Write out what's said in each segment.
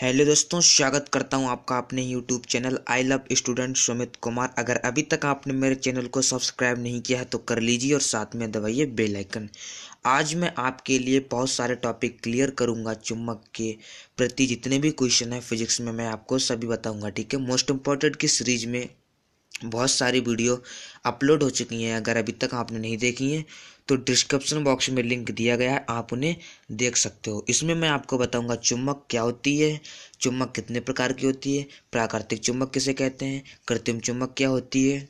Hello दोस्तों स्वागत करता हूं आपका अपने YouTube channel I love student Sumit Kumar अगर अभी तक आपने मेरे चैनल को सब्सक्राइब नहीं किया है तो कर लीजिए और साथ में दबाइए बेल आइकन आज मैं आपके लिए बहुत सारे टॉपिक क्लियर करूंगा चुम्बक के प्रति जितने भी क्वेश्चन हैं फिजिक्स में मैं आपको सभी बताऊँगा ठीक है मोस्ट इम्पॉर्टेंट की सीरीज में बहुत सारी वीडियो अपलोड हो चुकी हैं अगर अभी तक आपने नहीं देखी हैं तो डिस्क्रिप्शन बॉक्स में लिंक दिया गया है आप उन्हें देख सकते हो इसमें मैं आपको बताऊंगा चुम्बक क्या होती है चुम्बक कितने प्रकार की होती है प्राकृतिक चुम्बक किसे कहते हैं कृत्रिम चुम्बक क्या होती है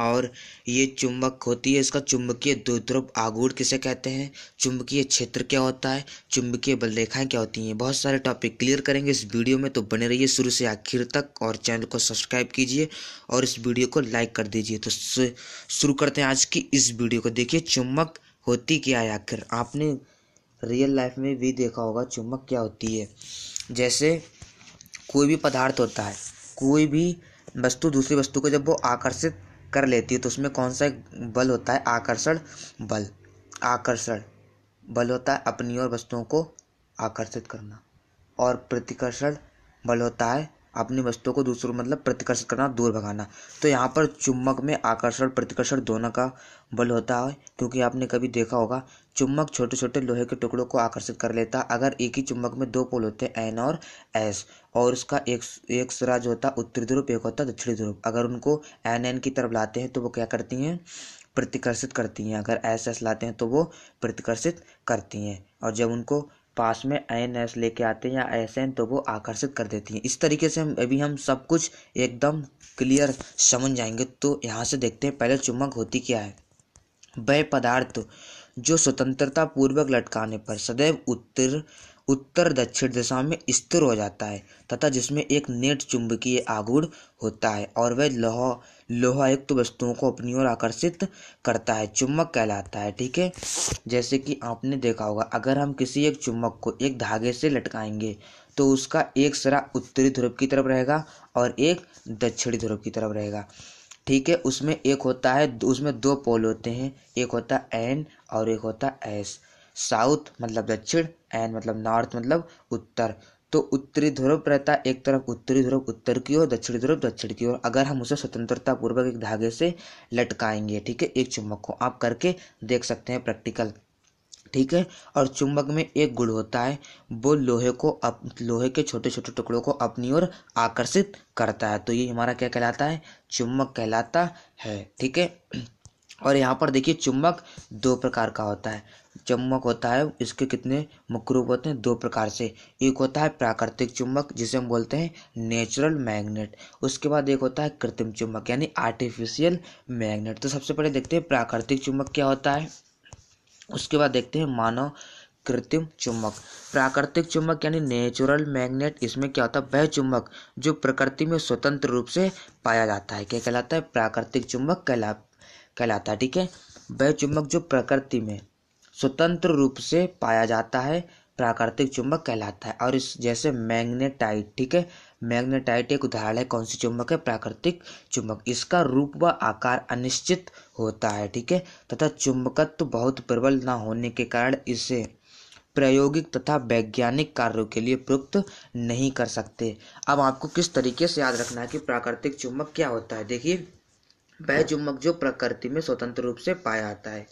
और ये चुंबक होती है इसका चुंबकीय द्विध्रुव आगूढ़ किसे कहते हैं चुंबकीय क्षेत्र क्या होता है चुंबकीय बल रेखाएं क्या होती हैं बहुत सारे टॉपिक क्लियर करेंगे इस वीडियो में तो बने रहिए शुरू से आखिर तक और चैनल को सब्सक्राइब कीजिए और इस वीडियो को लाइक कर दीजिए तो शुरू करते हैं आज की इस वीडियो को देखिए चुम्बक होती क्या है आखिर आपने रियल लाइफ में भी देखा होगा चुम्बक क्या होती है जैसे कोई भी पदार्थ होता है कोई भी वस्तु दूसरी वस्तु को जब वो आकर्षित कर लेती है तो उसमें कौन सा बल होता है आकर्षण बल आकर्षण बल होता है अपनी ओर वस्तुओं को आकर्षित करना और प्रतिकर्षण बल होता है अपनी वस्तुओं को दूसरों मतलब प्रतिकर्षित करना दूर भगाना तो यहाँ पर चुम्बक में आकर्षण प्रतिकर्षण दोनों का बल होता है क्योंकि आपने कभी देखा होगा चुम्बक छोटे छोटे लोहे के टुकड़ों को आकर्षित कर लेता अगर एक ही चुम्बक में दो पोल होते हैं एन और एस और उसका एक एक सिरा जो होता उत्तरी ध्रुव एक होता दक्षिणी ध्रुव अगर उनको एन एन की तरफ लाते हैं तो वो क्या करती हैं प्रतिकर्षित करती हैं अगर एस एस लाते हैं तो वो प्रतिकर्षित करती हैं और जब उनको पास में एन एस लेके आते हैं या एस एन तो वो आकर्षित कर देती हैं इस तरीके से हम अभी हम सब कुछ एकदम क्लियर समझ जाएंगे तो यहाँ से देखते हैं पहले चुम्बक होती क्या है वह पदार्थ जो स्वतंत्रता पूर्वक लटकाने पर सदैव उत्तर उत्तर दक्षिण दिशा में स्थिर हो जाता है तथा जिसमें एक नेट चुंबकीय आघूर्ण होता है और वह लोहा लोहायुक्त तो वस्तुओं को अपनी ओर आकर्षित करता है चुम्बक कहलाता है ठीक है जैसे कि आपने देखा होगा अगर हम किसी एक चुम्बक को एक धागे से लटकाएंगे तो उसका एक सरा उत्तरी ध्रुव की तरफ रहेगा और एक दक्षिणी ध्रुव की तरफ रहेगा ठीक है उसमें एक होता है उसमें दो पोल होते हैं एक होता है एन और एक होता है एस साउथ मतलब दक्षिण एंड मतलब नॉर्थ मतलब उत्तर तो उत्तरी ध्रुव रहता है एक तरफ उत्तरी ध्रुव उत्तर की ओर दक्षिणी ध्रुव दक्षिण की ओर अगर हम उसे स्वतंत्रता पूर्वक एक धागे से लटकाएंगे ठीक है एक चुम्बक को आप करके देख सकते हैं प्रैक्टिकल ठीक है और चुंबक में एक गुण होता है वो लोहे को अप लोहे के छोटे छोटे टुकड़ों को अपनी ओर आकर्षित करता है तो ये हमारा क्या कहलाता है चुंबक कहलाता है ठीक है और यहाँ पर देखिए चुम्बक दो प्रकार का होता है चुम्बक होता है इसके कितने मुख्य रूप होते हैं दो प्रकार से एक होता है प्राकृतिक चुम्बक जिसे हम बोलते हैं नेचुरल मैग्नेट उसके बाद एक होता है कृत्रिम चुम्बक यानी आर्टिफिशियल मैग्नेट तो सबसे पहले देखते हैं प्राकृतिक चुम्बक क्या होता है उसके बाद देखते हैं मानव कृत्रिम चुंबक प्राकृतिक चुंबक यानी नेचुरल मैग्नेट इसमें क्या होता है वह चुंबक जो प्रकृति में स्वतंत्र रूप से पाया जाता है क्या कहलाता है प्राकृतिक चुंबक कहला कहलाता है ठीक है वह चुंबक जो प्रकृति में स्वतंत्र रूप से पाया जाता है प्राकृतिक चुंबक कहलाता है और इस जैसे मैग्नेटाइट ठीक है मैग्नेटाइट एक उदाहरण है कौन सी चुंबक है प्राकृतिक चुंबक इसका रूप व आकार अनिश्चित होता है ठीक है तथा चुंबकत्व बहुत प्रबल न होने के कारण इसे प्रायोगिक तथा वैज्ञानिक कार्यों के लिए प्रयुक्त नहीं कर सकते अब आपको किस तरीके से याद रखना है कि प्राकृतिक चुंबक क्या होता है देखिए वह चुम्बक हाँ। जो प्रकृति में स्वतंत्र रूप से पाया जाता है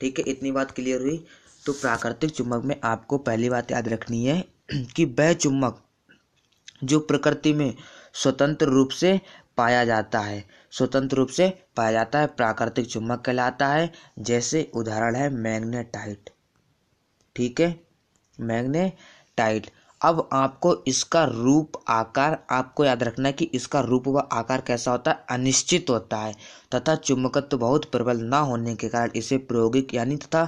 ठीक है इतनी बात क्लियर हुई तो प्राकृतिक चुम्बक में आपको पहली बात याद रखनी है कि वह चुम्बक जो प्रकृति में स्वतंत्र रूप से पाया जाता है स्वतंत्र रूप से पाया जाता है प्राकृतिक चुम्बक कहलाता है जैसे उदाहरण है मैग्नेटाइट ठीक है मैग्नेटाइट अब आपको इसका रूप आकार आपको याद रखना है कि इसका रूप व आकार कैसा होता है अनिश्चित होता है तथा चुंबकत्व बहुत प्रबल न होने के कारण इसे प्रायोगिक यानी तथा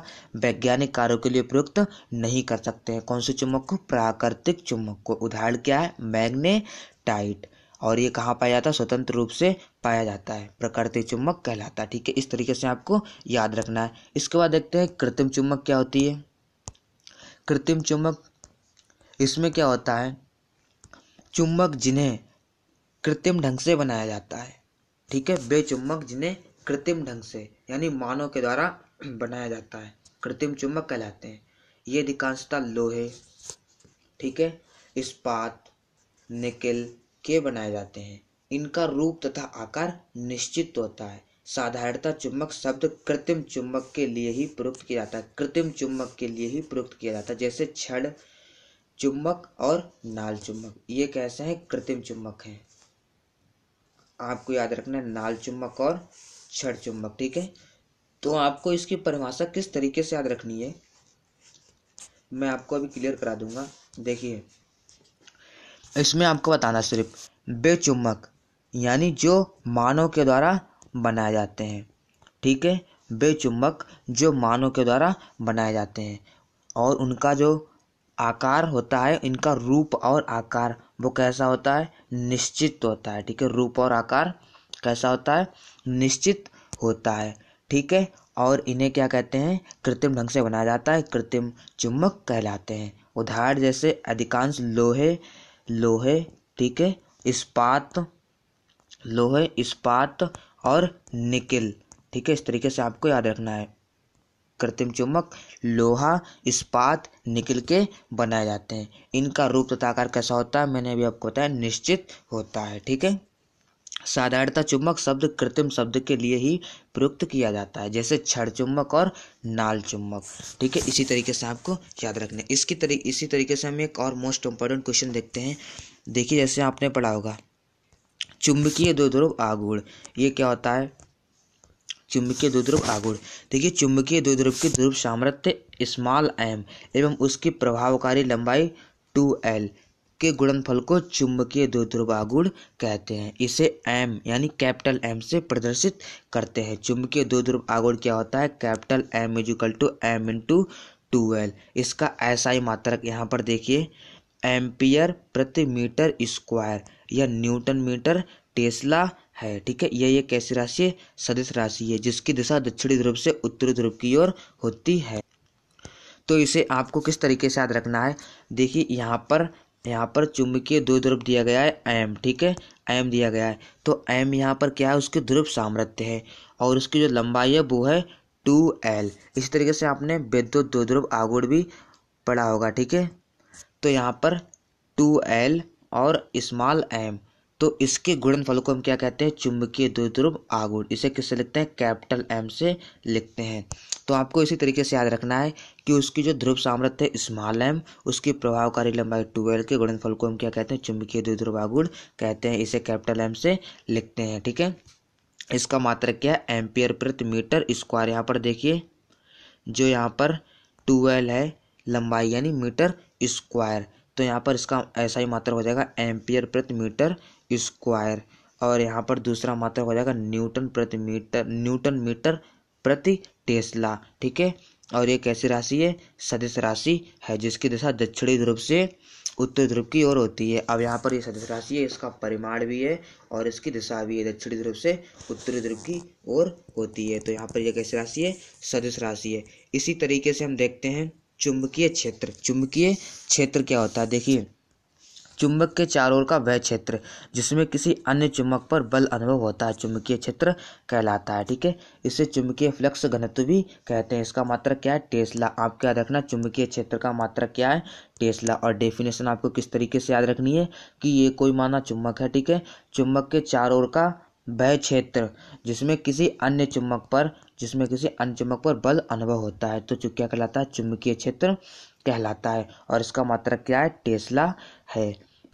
वैज्ञानिक कार्यों के लिए प्रयुक्त नहीं कर सकते हैं कौन से चुंबक को प्राकृतिक चुंबक को उदाहरण क्या है मैग्नेटाइट और ये कहाँ पाया जाता है स्वतंत्र रूप से पाया जाता है प्राकृतिक चुंबक कहलाता है ठीक है इस तरीके से आपको याद रखना है इसके बाद देखते हैं कृत्रिम चुंबक क्या होती है कृत्रिम चुंबक इसमें क्या होता है चुम्बक जिन्हें कृत्रिम ढंग से बनाया जाता है ठीक है वे चुम्बक जिन्हें कृत्रिम ढंग से यानी मानव के द्वारा बनाया जाता है कृत्रिम चुम्बक कहलाते हैं ये अधिकांशता लोहे ठीक है इस्पात निकल के बनाए जाते हैं इनका रूप तथा आकार निश्चित होता है साधारणता चुंबक शब्द कृत्रिम चुंबक के लिए ही प्रयुक्त किया जाता है कृत्रिम चुंबक के लिए ही प्रयुक्त किया जाता है जैसे छड़ चुम्बक और नाल चुम्बक ये कैसे हैं कृत्रिम चुम्बक हैं आपको याद रखना है नाल चुम्बक और छड़ चुम्बक ठीक है तो आपको इसकी परिभाषा किस तरीके से याद रखनी है मैं आपको अभी क्लियर करा दूंगा देखिए इसमें आपको बताना सिर्फ बेचुम्बक यानी जो मानव के द्वारा बनाए जाते हैं ठीक है बेचुम्बक जो मानव के द्वारा बनाए जाते हैं और उनका जो आकार होता है इनका रूप और आकार वो कैसा होता है निश्चित होता है ठीक है रूप और आकार कैसा होता है निश्चित होता है ठीक है और इन्हें क्या कहते हैं कृत्रिम ढंग से बनाया जाता है कृत्रिम चुम्बक कहलाते हैं उदाहरण जैसे अधिकांश लोहे लोहे ठीक है इस्पात लोहे इस्पात और निकिल ठीक है इस तरीके से आपको याद रखना है कृत्रिम चुम्बक लोहा इस्पात निकल के बनाए जाते हैं इनका रूप तथा आकार कैसा होता है मैंने अभी आपको बताया निश्चित होता है ठीक है साधारणता चुम्बक शब्द कृत्रिम शब्द के लिए ही प्रयुक्त किया जाता है जैसे छड़ चुम्बक और नाल चुम्बक ठीक है इसी तरीके से आपको याद रखना इसकी तरी इसी तरीके से हम एक और मोस्ट इम्पोर्टेंट क्वेश्चन देखते हैं देखिए जैसे आपने पढ़ा होगा चुंबकीय दो ध्रुव आगुड़ ये क्या होता है चुंबकीय द्विध्रुव आगुण देखिए चुंबकीय द्विध्रुव की ध्रुव सामर्थ्य स्मॉल एम एवं उसकी प्रभावकारी लंबाई टू एल के गुणनफल को चुंबकीय आगुण कहते हैं इसे एम यानी कैपिटल एम से प्रदर्शित करते हैं चुंबकीय द्विध्रुव आगुण क्या होता है capital M is equal to M into two L इसका ऐसा ही मात्रक यहाँ पर देखिए एम्पियर प्रति मीटर स्क्वायर या न्यूटन मीटर टेस्ला है ठीक है यह एक ऐसी राशि है सदस्य राशि है जिसकी दिशा दक्षिणी ध्रुव से उत्तरी ध्रुव की ओर होती है तो इसे आपको किस तरीके से याद रखना है देखिए यहाँ पर यहाँ पर चुंबकीय दो ध्रुव दिया गया है एम ठीक है एम दिया गया है तो एम यहाँ पर क्या है उसके ध्रुव सामर्थ्य है और उसकी जो लंबाई है वो है टू एल इसी तरीके से आपने विद्युत दो ध्रुव आगुड़ भी पढ़ा होगा ठीक है तो यहाँ पर टू एल और स्मॉल एम तो इसके गुणनफल को हम क्या कहते हैं चुंबकीय द्विध्रुव आगुण इसे किससे लिखते हैं कैपिटल एम से लिखते हैं तो आपको इसी तरीके से याद रखना है कि उसकी जो ध्रुव सामर्थ्य है स्मॉल एम उसकी प्रभावकारी लंबाई ट्वेल्व के गुणनफल को हम क्या कहते हैं चुंबकीय द्विध्रुव आगुण कहते हैं इसे कैपिटल एम से लिखते हैं ठीक है इसका मात्र क्या है एम्पियर प्रति मीटर स्क्वायर यहाँ पर देखिए जो यहाँ पर टूवेल है लंबाई यानी मीटर स्क्वायर तो यहाँ पर इसका ऐसा ही मात्रा हो जाएगा एम्पियर प्रति मीटर स्क्वायर और यहाँ पर दूसरा मात्रक हो जाएगा न्यूटन प्रति मीटर न्यूटन मीटर प्रति टेस्ला ठीक है और ये कैसी राशि है सदिश राशि है जिसकी दिशा दक्षिणी ध्रुव से उत्तर ध्रुव की ओर होती है अब यहाँ पर ये सदिश राशि है इसका परिमाण भी है और इसकी दिशा भी है दक्षिणी ध्रुव से उत्तरी ध्रुव की ओर होती है तो यहाँ पर यह कैसी राशि है सदिश राशि है इसी तरीके से हम देखते हैं चुंबकीय क्षेत्र चुंबकीय क्षेत्र क्या होता है देखिए चुंबक के चारों ओर का वह क्षेत्र जिसमें किसी अन्य चुंबक पर बल अनुभव होता है चुंबकीय क्षेत्र कहलाता है ठीक है इसे चुंबकीय फ्लक्स घनत्व भी कहते हैं इसका मात्र क्या है टेस्ला आप याद रखना चुंबकीय क्षेत्र का मात्र क्या है टेस्ला और डेफिनेशन आपको किस तरीके से याद रखनी है कि ये कोई माना चुंबक है ठीक है चुंबक के चारों ओर का वह क्षेत्र जिसमें किसी अन्य चुंबक पर जिसमें किसी अन्य चुंबक पर बल अनुभव होता है तो क्या कहलाता है चुंबकीय क्षेत्र कहलाता है और इसका मात्रक क्या है टेस्ला है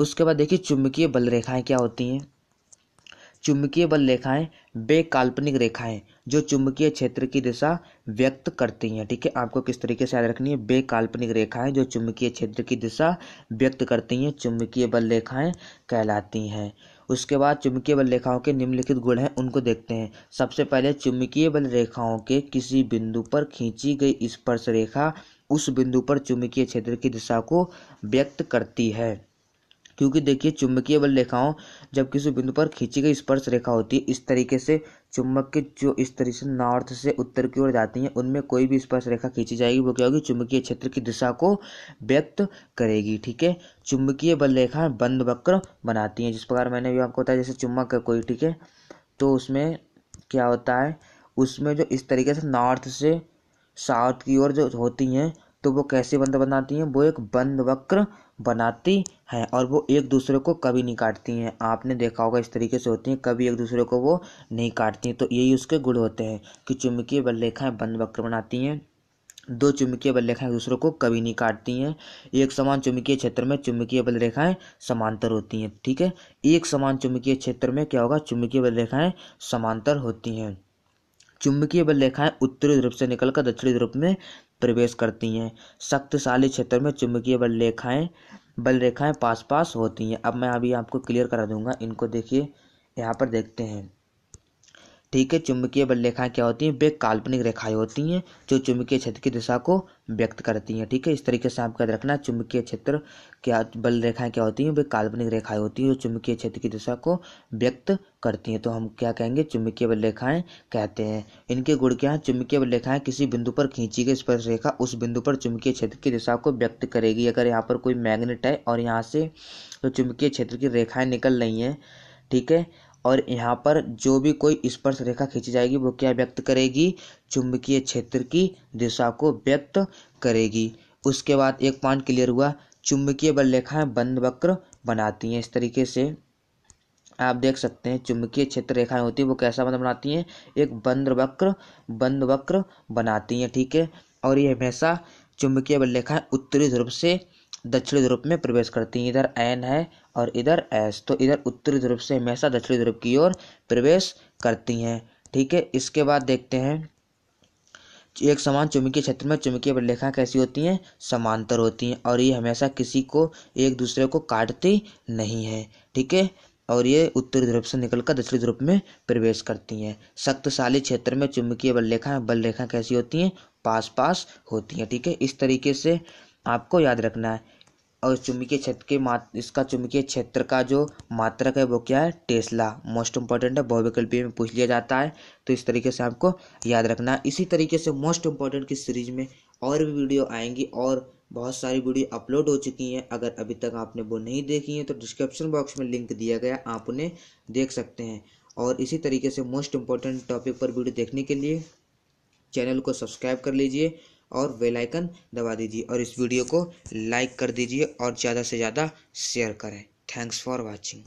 उसके बाद देखिए चुंबकीय बल रेखाएं क्या होती हैं चुंबकीय बल रेखाएं बे काल्पनिक रेखाएं जो चुंबकीय क्षेत्र की दिशा व्यक्त करती हैं ठीक है आपको किस तरीके से याद रखनी है बे काल्पनिक रेखाएं जो चुंबकीय क्षेत्र की दिशा व्यक्त करती हैं चुंबकीय बल रेखाएं कहलाती हैं उसके बाद चुंबकीय बल रेखाओं के निम्नलिखित गुण हैं उनको देखते हैं सबसे पहले चुंबकीय बल रेखाओं के किसी बिंदु पर खींची गई स्पर्श रेखा उस बिंदु पर चुंबकीय क्षेत्र की दिशा को व्यक्त करती है क्योंकि देखिए चुंबकीय बल रेखाओं जब किसी बिंदु पर खींची गई स्पर्श रेखा होती है इस तरीके से चुंबक के जो इस तरीके से नॉर्थ से उत्तर की ओर जाती हैं उनमें कोई भी स्पर्श रेखा खींची जाएगी वो क्या होगी चुंबकीय क्षेत्र की दिशा को व्यक्त करेगी ठीक है चुंबकीय बल रेखा बंद वक्र बनाती हैं जिस प्रकार मैंने भी आपको बताया जैसे चुम्बक है कोई ठीक है तो उसमें क्या होता है उसमें जो इस तरीके से नॉर्थ से साउथ की ओर जो होती हैं तो वो कैसे बंद बनाती हैं वो एक बंद वक्र बनाती हैं और वो एक दूसरे को कभी नहीं काटती हैं आपने देखा होगा इस तरीके से होती हैं कभी एक दूसरे को वो नहीं काटती हैं तो यही उसके गुण होते हैं कि चुम्बकीय बल रेखाएँ बंद वक्र बनाती हैं दो चुम्बकीय बल रेखाएं एक दूसरे को कभी नहीं काटती हैं एक समान चुम्बकीय क्षेत्र में चुम्बकीय बल रेखाएं समांतर होती हैं ठीक है एक समान चुम्बकीय क्षेत्र में क्या होगा चुम्बकीय बल रेखाएं समांतर होती हैं चुंबकीय बल रेखाएं उत्तरी ध्रुव से निकलकर दक्षिणी ध्रुव में प्रवेश करती हैं शक्तिशाली क्षेत्र में चुंबकीय बल रेखाएं बल रेखाएं पास पास होती हैं अब मैं अभी आपको क्लियर करा दूंगा इनको देखिए यहाँ पर देखते हैं ठीक है चुंबकीय बल रेखाएं क्या होती हैं वे काल्पनिक रेखाएं होती हैं जो चुंबकीय क्षेत्र की दिशा को व्यक्त करती हैं ठीक है इस तरीके से आप याद रखना चुंबकीय क्षेत्र क्या बल रेखाएं क्या होती हैं वे काल्पनिक रेखाएं होती हैं जो चुंबकीय क्षेत्र की दिशा को व्यक्त करती हैं तो हम क्या कहेंगे चुंबकीय बल रेखाएं कहते हैं इनके गुण क्या है चुंबकीय बल रेखाएं किसी बिंदु पर खींची गई स्पर्श रेखा उस बिंदु पर चुंबकीय क्षेत्र की दिशा को व्यक्त करेगी अगर यहाँ पर कोई मैग्नेट है और यहाँ से जो तो चुंबकीय क्षेत्र की रेखाएं निकल रही हैं ठीक है और यहाँ पर जो भी कोई स्पर्श रेखा खींची जाएगी वो क्या व्यक्त करेगी चुंबकीय क्षेत्र की दिशा को व्यक्त करेगी उसके बाद एक पॉइंट क्लियर हुआ चुंबकीय बल रेखाएं बंद वक्र बनाती हैं इस तरीके से आप देख सकते हैं चुंबकीय क्षेत्र रेखाएं होती है वो कैसा बंद बनाती हैं एक बंद वक्र बंद वक्र बनाती हैं ठीक है और ये हमेशा चुंबकीय बल रेखाएं उत्तरी ध्रुव से दक्षिणी ध्रुव में प्रवेश करती हैं इधर एन है और इधर एस तो इधर उत्तरी ध्रुव से हमेशा दक्षिणी ध्रुव की ओर प्रवेश करती हैं ठीक है इसके बाद देखते हैं एक समान चुंबकीय क्षेत्र में चुंबकीय रेखा कैसी होती हैं समांतर होती हैं और ये हमेशा किसी को एक दूसरे को काटती नहीं है ठीक है और ये उत्तरी ध्रुव से निकलकर दक्षिणी ध्रुव में प्रवेश करती हैं शक्तिशाली क्षेत्र में चुंबकीय बल रेखा बल रेखा कैसी होती हैं पास पास होती हैं ठीक है इस तरीके से आपको याद रखना है और चुंबकीय क्षेत्र के मात इसका चुंबकीय क्षेत्र का जो मात्रक है वो क्या है टेस्ला मोस्ट इंपॉर्टेंट है बहुविकल्पी में पूछ लिया जाता है तो इस तरीके से आपको याद रखना इसी तरीके से मोस्ट इंपॉर्टेंट की सीरीज में और भी वीडियो आएंगी और बहुत सारी वीडियो अपलोड हो चुकी हैं अगर अभी तक आपने वो नहीं देखी है तो डिस्क्रिप्शन बॉक्स में लिंक दिया गया आप उन्हें देख सकते हैं और इसी तरीके से मोस्ट इंपॉर्टेंट टॉपिक पर वीडियो देखने के लिए चैनल को सब्सक्राइब कर लीजिए और बेल आइकन दबा दीजिए और इस वीडियो को लाइक कर दीजिए और ज़्यादा से ज़्यादा शेयर करें थैंक्स फॉर वॉचिंग